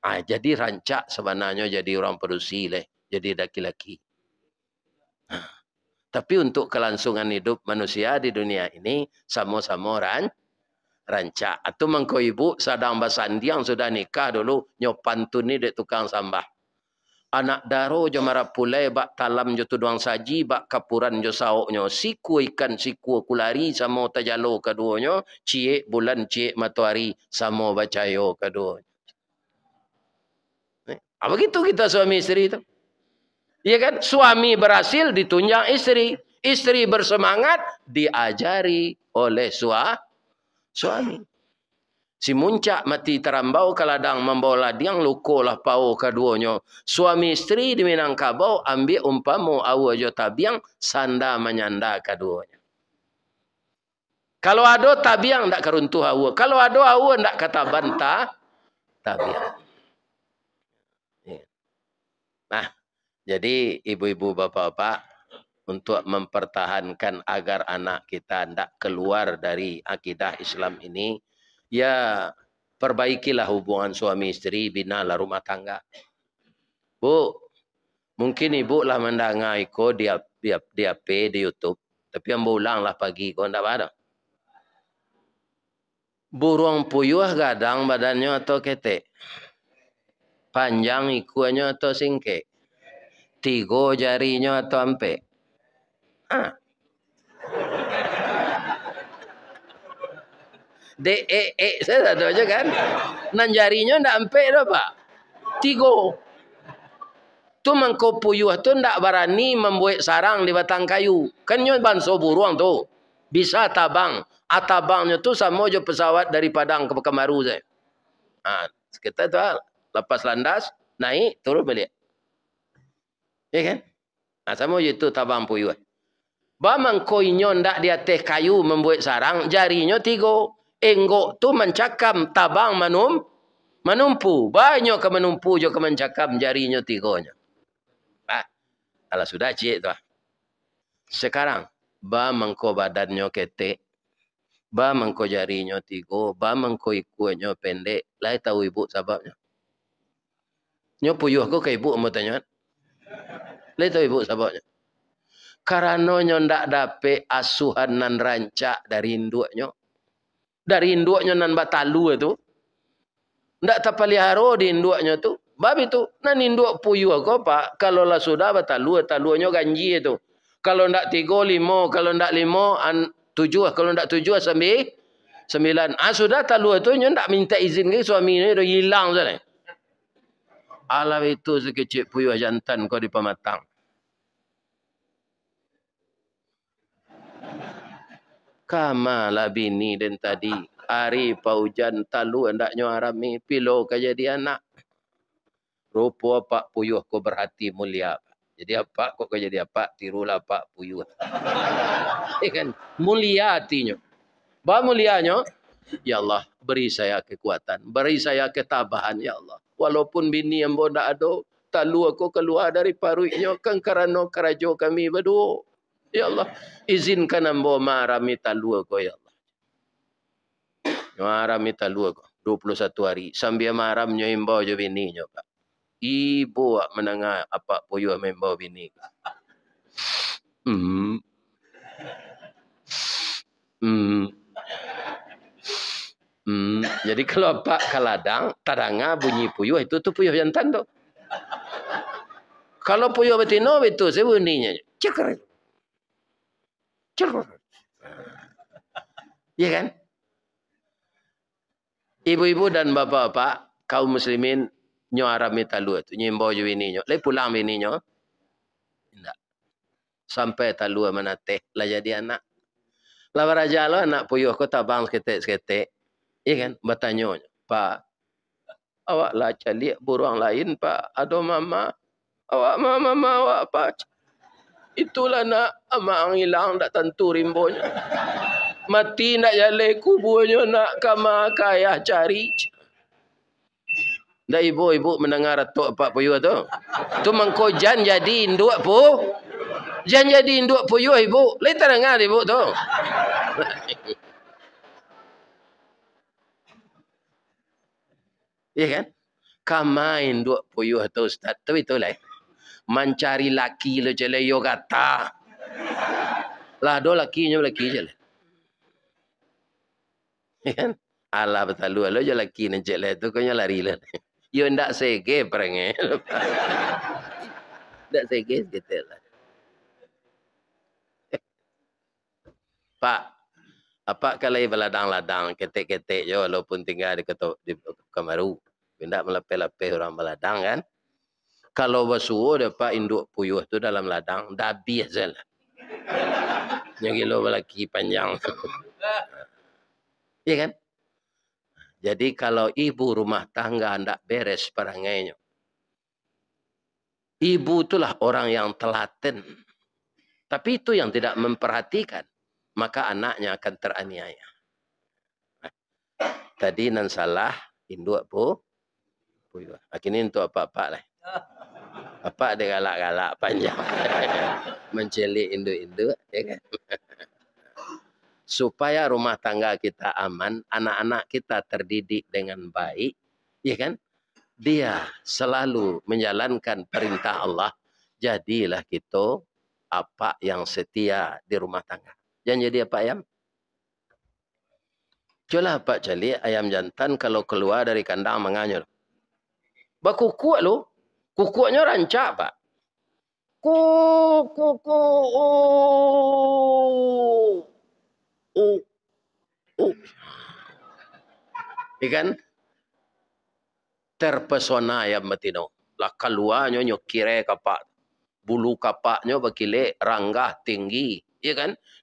Ah, jadi rancak sebenarnya jadi orang perusi leh, jadi laki-laki. Nah. -laki. Tapi untuk kelangsungan hidup manusia di dunia ini, sama-sama ran, rancak. Atau mengko ibu, sadang basan dia yang sudah nikah dulu, nyopantun ni di tukang sambah. Anak daro jo marapulai, bak talam jo tuduang saji, bak kapuran jo sawoknya. Siku ikan, siku kulari, sama tajalo keduanya. cie bulan, cie matuari, sama bacayo keduanya. Eh, apa gitu kita suami isteri tu? Ya kan? Suami berhasil ditunjang istri. Istri bersemangat diajari oleh sua, suami. Si muncak mati terambau ke ladang membawa ladang lukulah pau keduanya. Suami istri di Minangkabau ambil umpamu awa jotabiang sanda menyanda keduanya. Kalau ada tabiang tak keruntuh awa. Kalau ada awa tak kata bantah tabiang. Nah. Jadi ibu-ibu bapak-bapak untuk mempertahankan agar anak kita tidak keluar dari akidah Islam ini, ya perbaikilah hubungan suami istri, binalah rumah tangga. Bu, mungkin ibu lah mendengar iko di di di HP di YouTube, tapi yang ulang lah pagi kau tidak ada. Burung puyuh gadang badannya atau ketek? Panjang ikuannya atau singkek? tiga jarinya atau ampe. Ha. Ah. De e eh, e eh, saya tak tahu je kan. Nan jarinya ndak ampe dah pak. Tiga. Tu mangko puyuh tu ndak berani membuat sarang di batang kayu. Kan nyo bangso buruang tu. Bisa tabang. Atabangnya ah, tu sama je pesawat dari Padang ke Pekanbaru ah, saya. Ha, kita tu lepas landas, naik, turun balik. Ya kan? Nah, ha, sama je tu tabang puyuan. Bamang koi nyondak di atas kayu membuat sarang. Jarinya tiga. Enggok tu mencakam tabang manum. Menumpu. Banyak ke menumpu je ke mencakam jarinya tiga. Nah, ha, kalau sudah cik tu. Ha. Sekarang. Bamang koi badannya ketik. Bamang koi jarinya tiga. Bamang koi kuenya pendek. Lai tahu ibu sebabnya. Nyo puyuh aku ke ibu mau tanya. Kan? Lai tahu ibu sabaknya. Karanonyo ndak dapat asuhan nan rancak dari induknyo. Dari induknyo nan batalu itu. E ndak tapaliharo di induknyo tu. Bab itu nan induk puyu ko pak kalau lah sudah batalu e. taluonyo ganji itu. E kalau ndak tiga lima, kalau ndak lima an tujuh, kalau ndak tujuh sembilan. Sembilan. Ah sudah talu tu nyo ndak minta izin ke suami ni hilang sana alam itu sekecil puyuh jantan kau di pematang. Kama lah bini dan tadi. Hari paujan talu hendak nyuarami Pilau kau jadi anak. Rupa pak puyuh kau berhati mulia. Jadi apa kau kau jadi apa? Tirulah pak puyuh. Ikan mulia hatinya. Ba mulianya? Ya Allah, beri saya kekuatan. Beri saya ketabahan, Ya Allah. Walaupun bini yang pun tak ada, aku keluar dari parutnya kan kerana kerajo kami berdua. Ya Allah, izinkan ambo marami talu aku, Ya Allah. Marami talu aku. 21 hari. Sambil maramnya imbau je bini, Ya Pak. Ibu yang menengah apa puyuh yang membawa bini. Hmm. Hmm. Hmm, jadi kalau pak kaladang, tadanga bunyi puyuh itu tu puyuh jantan tu. Kalau puyuh betina itu saya bunyinya. Cekar. Cekar. Ya kan? Ibu-ibu dan bapak-bapak, kaum muslimin nyo Arab metalu tu nyimbo jo ini nyo. Lai pulang ini nyo. Tidak. Sampai talu mana teh lah jadi anak. Lah raja lo anak puyuh ko tabang sketek-sketek. Ya kan? Bertanya. Pak. Awak lah calik burung lain, Pak. Ada mama. Awak mama, mama, awak, Pak. Itulah nak amat yang hilang tak tentu rimbunya. Mati nak jalan kuburnya nak kamar kaya cari. Dah ibu-ibu mendengar Datuk Pak Puyuh tu. Tu mengkau jan jadi induk pu. Jan jadi induk puyuh ibu. Lain tak dengar ibu tu. Ya kan? main dua puyuh tu ustaz. Tu itu lah. Mencari laki lo jele lah, yo kata. Lah do laki je lah. Ya kan? Allah betalu lah. lo je laki ni je lah. Tu kau nyala lari lah. Yo ndak sege perangai. ndak sege segitulah. Pak, apa kalai beladang-ladang ketek-ketek Yo, walaupun tinggal di kota di Pekan Baru. Tidak melepeh lape orang beladang kan. Kalau bersuruh dia induk puyuh tu dalam ladang, Dabi habis je lah. Yang gila lelaki panjang. Iya kan? Jadi kalau ibu rumah tangga hendak beres perangainya. Ibu itulah orang yang telaten. Tapi itu yang tidak memperhatikan. maka anaknya akan teraniaya. tadi nan salah induk po. akini untuk apa-apa lah. Apa dia galak-galak panjang. Mencelik induk-induk. Ya kan? Supaya rumah tangga kita aman, anak-anak kita terdidik dengan baik, ya kan? Dia selalu menjalankan perintah Allah. Jadilah kita apa yang setia di rumah tangga. Jangan jadi apa ayam. Jolah Pak jali ayam jantan kalau keluar dari kandang menganyur. Bak kukuk lo, kukuknya rancak Pak. Ku ku ku o o o. Ikan terpesona ayam betino. Lah keluarnya nyokire kapak. Bulu kapaknya bakile ranggah tinggi, ya kan?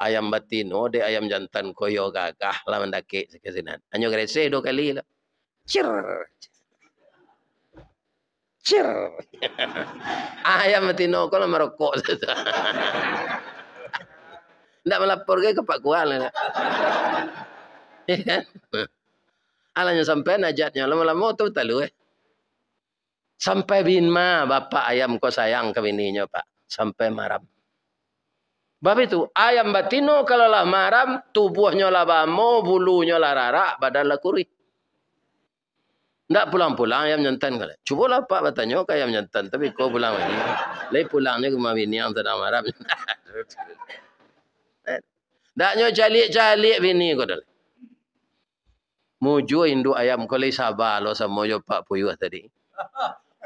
ayam batin oh, de ayam jantan koyo gagah lah mendaki sekesinan hanya gerese dua kali lah cir cir ayam batin oh kalau lah merokok tidak melapor ke Pak Kual lah ya kan? alanya sampai najatnya lama-lama tu betalu eh sampai bin ma bapa ayam ko sayang ke bininya pak sampai maram Bab itu ayam batino kalau lah maram tubuhnya lah bamo bulunya lah rarak badan lah kurit. Tak pulang-pulang ayam jantan kala. Cuba lah pak batanya kaya ayam jantan tapi kau pulang lagi. Lai pulang ni mami ni yang tak maram. Tak nyo calik-calik bini kau dah. Mujur induk ayam kau lai sabar lah sama yo pak puyuh tadi.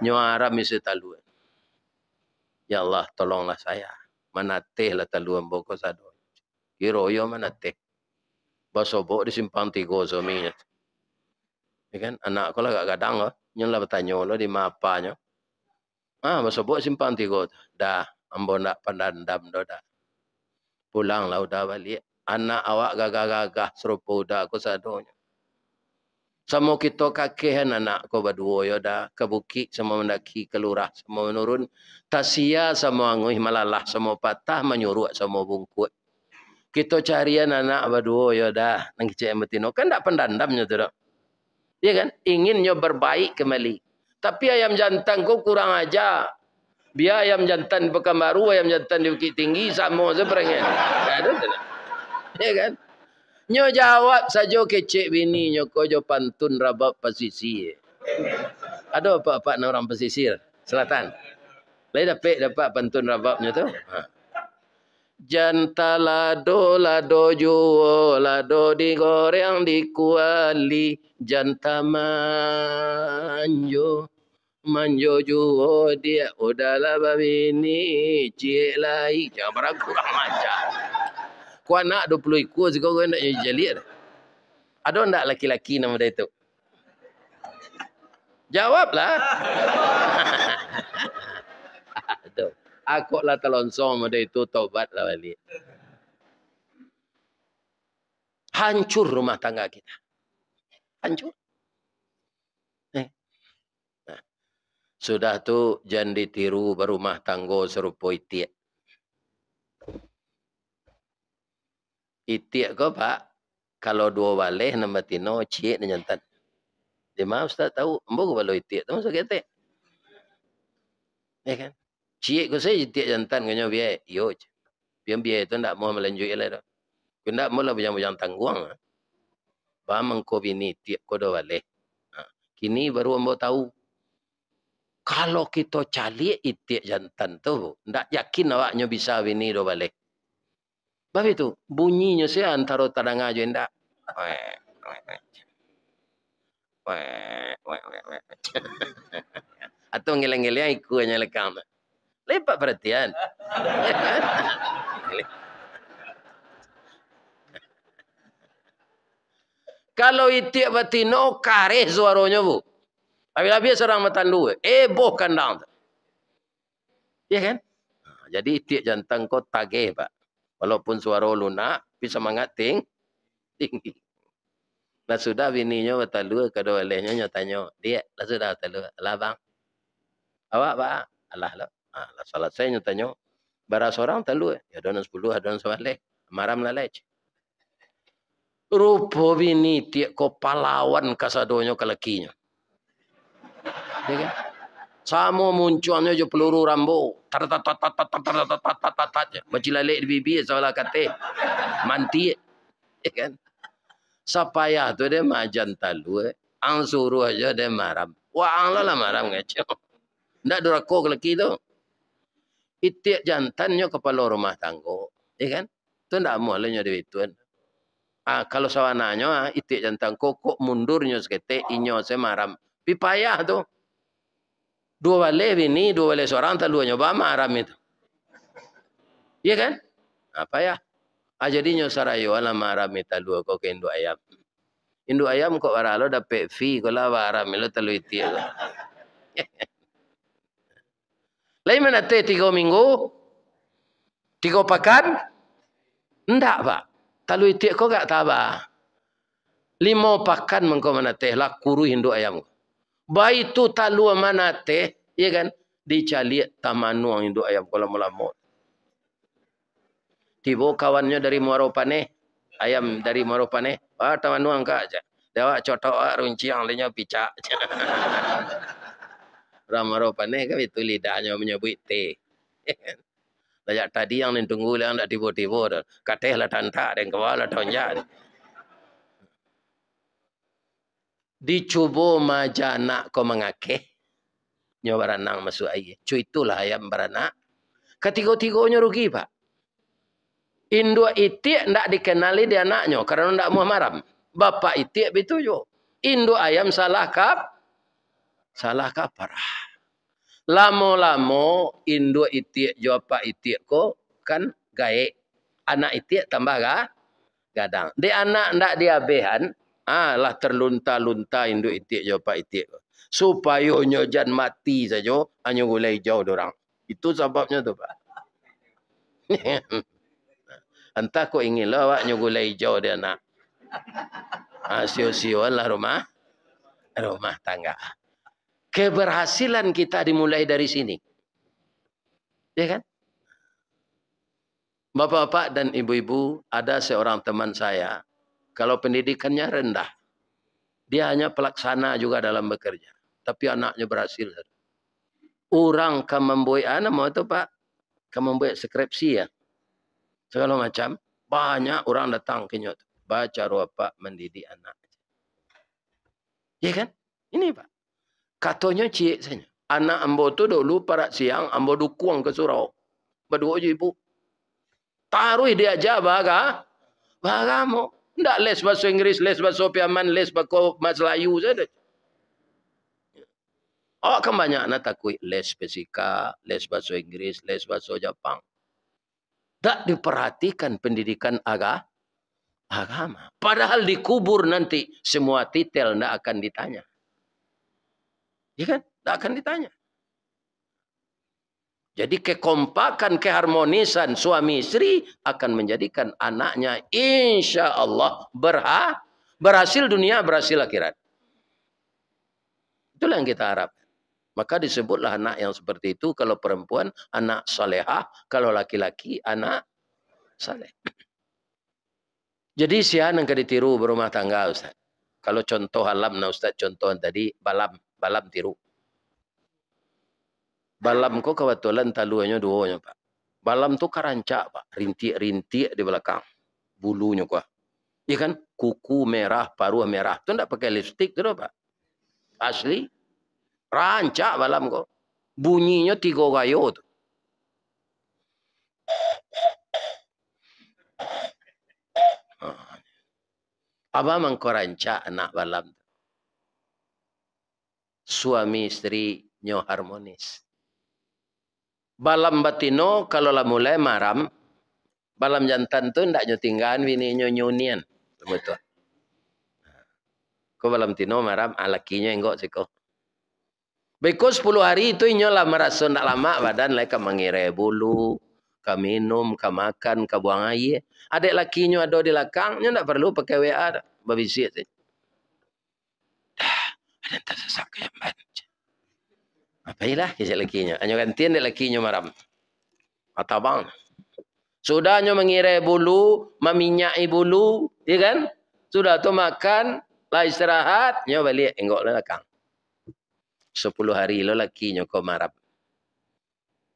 Nyo Arab mesti talu. Ya Allah tolonglah saya mana teh lah taluan boko sado. Kiro yo mana teh, baso Basobok di simpang tigo zomi. Ya kan? Anak ko lah kadang lah. Nyala bertanya lah di mapanya. Ah, baso di simpang tigo. Dah. Ambo nak pandandam do dah. Pulang lah udah balik. Anak awak gagah-gagah serupa udah ko sadonya. Sama kita kakeh kan, anak-anak kau berdua ya dah. Ke bukit sama mendaki ke lurah sama menurun. Tasia sama angui malalah sama patah menyuruh sama bungkut. Kita cari anak-anak berdua ya dah. Nang kecil yang betina. Kan tak pendandamnya tu dah. Ya kan? Inginnya berbaik kembali. Tapi ayam jantan kau kurang aja. Biar ayam jantan di Pekan Baru, ayam jantan di Bukit Tinggi, sama saja perangai. Ya kan? Nyo jawab saja ke cik bini nyo kojo pantun rabab pesisir. Ada apa-apa na orang pesisir selatan. Lai dapat dapat pantun rababnya tu. Ha. Janta lado do juo lado digoreng di kuali janta manjo manjo juo dia udahlah babi ni cik lai jangan beragur macam Aku anak 20 ekor sekarang nak jadi Ada tak laki-laki nama dia tu? Jawablah. Aduh. Aku lah terlonsong pada itu, taubat taubatlah balik. Hancur rumah tangga kita. Hancur. Eh. Nah. Sudah tu jangan ditiru berumah tangga serupa itik. Itik ko pak kalau dua balik nama tino cik dan nyantan. Dia mah ustaz tahu ambo ko balo itik tu masuk kate. Ya kan? Cik ko saya itik jantan ko nyobi yo. Biar biye tu nak mahu melanjut ele tu. Ku ndak mau lah bujang-bujang tangguang. Ah. Ba mengko bini tiap ko dua balik. Ah. Kini baru ambo tahu kalau kita cari itik jantan tu, nak yakin awaknya bisa bini dua balik. Bab itu bunyinya saya antara tadanga je ndak. Atau ngeleng-ngeleng iku hanya lekam. Lepak perhatian. Kalau itu betino kareh suaranya bu. Apabila biasa seorang matan dua. Eh, boh kandang. Ya kan? Ha, jadi itu jantan kau tagih, Pak. Walaupun suara lunak, tapi semangat ting, tinggi. Lah sudah bininya bertalu ke dua lehnya nya tanya, "Dia, lah sudah bertalu, lah bang." Awak ba, Allah lah. Ah, lah salat saya nya tanya, "Berapa eh? ya, orang talu?" Ya donan 10, ada donan 11. Maram lah lech. Rupo bini tiak ko palawan kasadonyo kalakinya. Dia kan? Sama muncuannya je peluru rambut. Tat tat tat tat tat tat tat tat di bibi seolah kata. Manti. Sapaya tu dia majan talu. Eh. Ang suruh aja dia maram. Wah ang lah maram ngacau. Nak durako ke tu. Itik jantannya kepala rumah tangga. Ya kan? Tu tak boleh nyo dia tuan. Ah, kalau sawananya, itik jantan kokok mundurnya seketik, inyo semaram. Pipayah tu dua balik bini, dua balik seorang, tak dua nyoba mah haram itu. Iya kan? Apa ya? Ah jadi nyosara yo ala maram ita dua ko ke induk ayam. Induk ayam ko waralo dapat fi ko la waram lo telu iti lah lo. Lai mana te tiga minggu? Tiga pakan? Ndak ba. Telu iti ko gak tabah? Lima pakan mengko mana teh la kuru induk ayam ko baitu mana teh, ya kan dicali tamanuang induk ayam kolam lamo tibo kawannya dari muaro pane ayam dari muaro pane wa ah, tamanuang ka aja dewa cotok ah, runci ang lenya picak ramaro pane ka itu lidahnya menyebut teh. Lajak ya kan? tadi yang nintunggu yang tak tiba-tiba. Katih lah tantak dan kawal lah tonjak. Dicubo maja nak kau mengakeh. Nyo baranang masuk air. Cu itulah ayam baranak. Ketiga-tiganya rugi pak. Indo itik tidak dikenali dia anaknya. Karena ndak mau maram. Bapak itik itu Indo ayam salah kap. Salah kap parah. Lamo lamo indo itik jo apa itik ko. Kan gaik. Anak itik tambah ga? Gadang. Di anak tidak dihabihan. Ah, lah terlunta-lunta induk itik je pak itik. Supaya nyojan mati saja hanya boleh jauh orang. Itu sebabnya tu pak. Entah ko ingin lah pak nyogulai hijau dia nak. Ah, Sio-sio lah rumah. Rumah tangga. Keberhasilan kita dimulai dari sini. Ya kan? Bapak-bapak dan ibu-ibu, ada seorang teman saya kalau pendidikannya rendah. Dia hanya pelaksana juga dalam bekerja. Tapi anaknya berhasil. Orang kan membuat anak ah, mau itu pak. Kan membuat skripsi ya. Segala macam. Banyak orang datang ke nyot. Baca roh pak mendidik anak. Ya kan? Ini pak. Katanya cik saya. Anak ambo tu dulu para siang ambo dukung ke surau. Berdua je ibu. Taruh dia aja bahagia. Bahagia tak les bahasa Inggeris, les bahasa Piaman, les bahasa Melayu saja. Oh, kan banyak nak takut les fisika, les bahasa Inggeris, les bahasa Jepang. Tak diperhatikan pendidikan agama. agama. Padahal dikubur nanti semua titel tidak akan ditanya. Ya kan? Tidak akan ditanya. Jadi kekompakan, keharmonisan suami istri akan menjadikan anaknya insya Allah berha, berhasil dunia, berhasil akhirat. Itulah yang kita harap. Maka disebutlah anak yang seperti itu. Kalau perempuan, anak salehah. Kalau laki-laki, anak saleh. Jadi siapa yang ditiru berumah tangga, Ustaz? Kalau contoh alam, nah Ustaz, contohan tadi, balam. Balam tiru. Balam ko kebetulan taluannya duanya pak. Balam tu karancak pak, rintik-rintik di belakang bulunya ko. Ia kan? Kuku merah, paruh merah. Tu tidak pakai lipstick tu pak. Asli. Rancak balam ko. Bunyinya tiga gayo tu. Apa ah. mengkoranca anak balam? tu. Suami istri nyoh harmonis balam batino kalau lah mulai maram balam jantan tu ndak nyutinggan wini nyunyunian betul ko balam tino maram alakinya ah, enggak sih kau. beko sepuluh hari itu inyo lah merasa tidak lama badan lah mengirai bulu kau minum kau makan kau buang air adik lakinya ada di lakang nya tidak perlu pakai WA babisik dah ada tersesak kayak macam apa ialah kisah lakinya. Hanya gantian dia lakinya maram. Mata bang. Sudah hanya mengirai bulu. Meminyai bulu. Ya kan? Sudah tu makan. Lah istirahat. Hanya balik. Enggak lah kang. Sepuluh hari lo lakinya kau marap.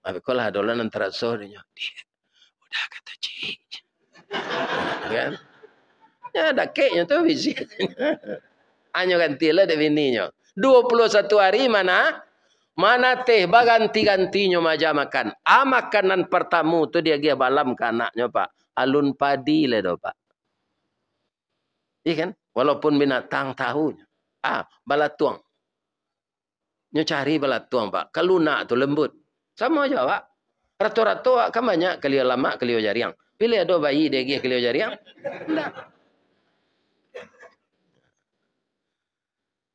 Tapi kau lah dolan antara sorinya. Dia. Udah kata cik. Ya kan? Ya ada keknya tu fizik. Hanya ah, gantilah dia bininya. Dua puluh satu hari mana? Mana teh berganti-gantinya maja makan. A ah, makanan pertamu tu dia gaya balam ke anaknya pak. Alun padi lah tu pak. Iya kan? Walaupun binatang tahu. Ah, tuang. Nyo cari tuang pak. Kalau nak tu lembut. Sama aja pak. Rata-rata pak kan banyak. Kalau lama, kalau jariang. Pilih ada bayi dia gaya kalau jariang. Tidak.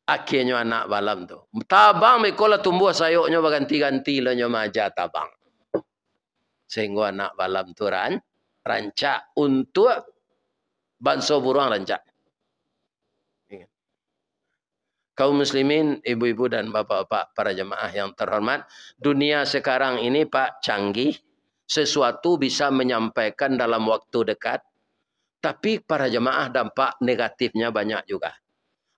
akhirnya anak balam tu. Tabang mikola tumbuh sayoknya berganti-ganti lah nyo maja tabang. Sehingga anak balam tu ran, rancak untuk bangsa burung rancak. Kaum muslimin, ibu-ibu dan bapak-bapak para jemaah yang terhormat. Dunia sekarang ini pak canggih. Sesuatu bisa menyampaikan dalam waktu dekat. Tapi para jemaah dampak negatifnya banyak juga.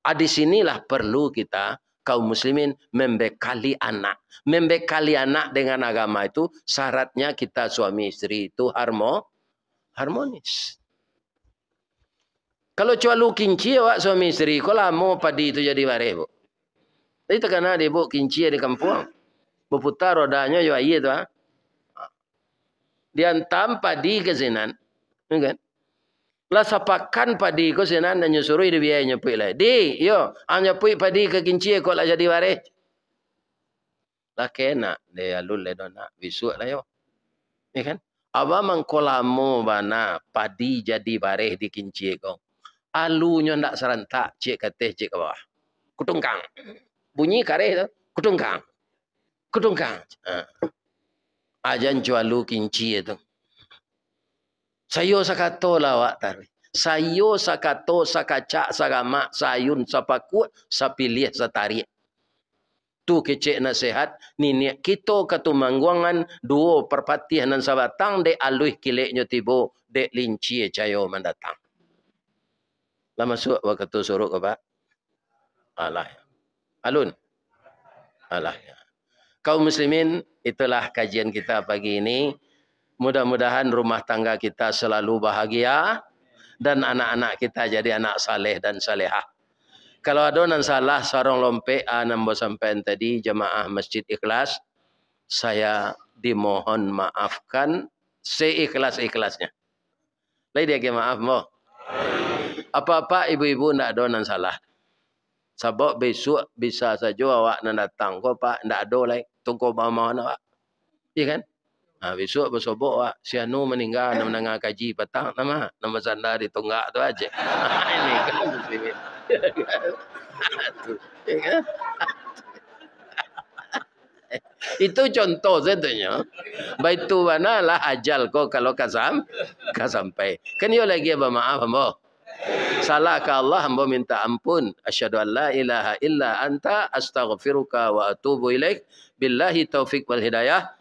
Ah, di sinilah perlu kita kaum muslimin membekali anak. Membekali anak dengan agama itu syaratnya kita suami istri itu harmo, harmonis. Kalau cua lu kinci awak suami istri, kau lama padi itu jadi bare bu. Itu karena dia bu kinci di kampung. Berputar rodanya juga ya, iya tu. Ha? Ah. Dia hantam padi ke Okay. Ya lah sapakan padi ko senan nanya suruh dia biaya nyepik lah. Di, yo. Anya puik padi ke kinci eh, ko lah jadi waris. Lah kena. Dia alu lah nak. Besok lah yo. Ni kan? Apa mengkolamu bana padi jadi waris di kinci eh, ko. Alunya nak serentak cik katih cik ke bawah. Kutungkang. Bunyi kareh tu. Kutungkang. Kutungkang. Ha. Ajan cualu kinci itu. Eh, saya sakato lah awak tarik. Saya sakato, sakacak, sakamak, sayun, sapaku sapilih, satarik. Tu kecik nasihat. ni. kita katu mangguangan dua perpatih nan sabatang dek aluih kileknya tiba dek linci cayo mendatang. Lah masuk waktu tu suruh ke pak? Alah. Ya. Alun. Alah. Ya. Kau muslimin, itulah kajian kita pagi ini. Mudah-mudahan rumah tangga kita selalu bahagia dan anak-anak kita jadi anak saleh dan salehah. Kalau ada nan salah sarong lompek a ah, nambo sampean tadi jemaah Masjid Ikhlas, saya dimohon maafkan seikhlas-ikhlasnya. Lai dia kira maaf mo. Apa-apa ibu-ibu ndak ada nan salah. Sabok besok bisa saja awak nak datang ko pak ndak ada lagi Tunggu mau mau nak. ikan? Ha, besok bersobok wak. Si Anu meninggal eh. nak menengah kaji petang nama. Nama sanda di tu aja. Ini kan Itu contoh sebetulnya. Baik tu mana lah ajal kau kalau kasam. Kasampai. Kan you lagi apa maaf ambo. Salah ke Allah ambo minta ampun. Asyadu an la ilaha illa anta astaghfiruka wa atubu ilaih. Billahi taufiq wal hidayah.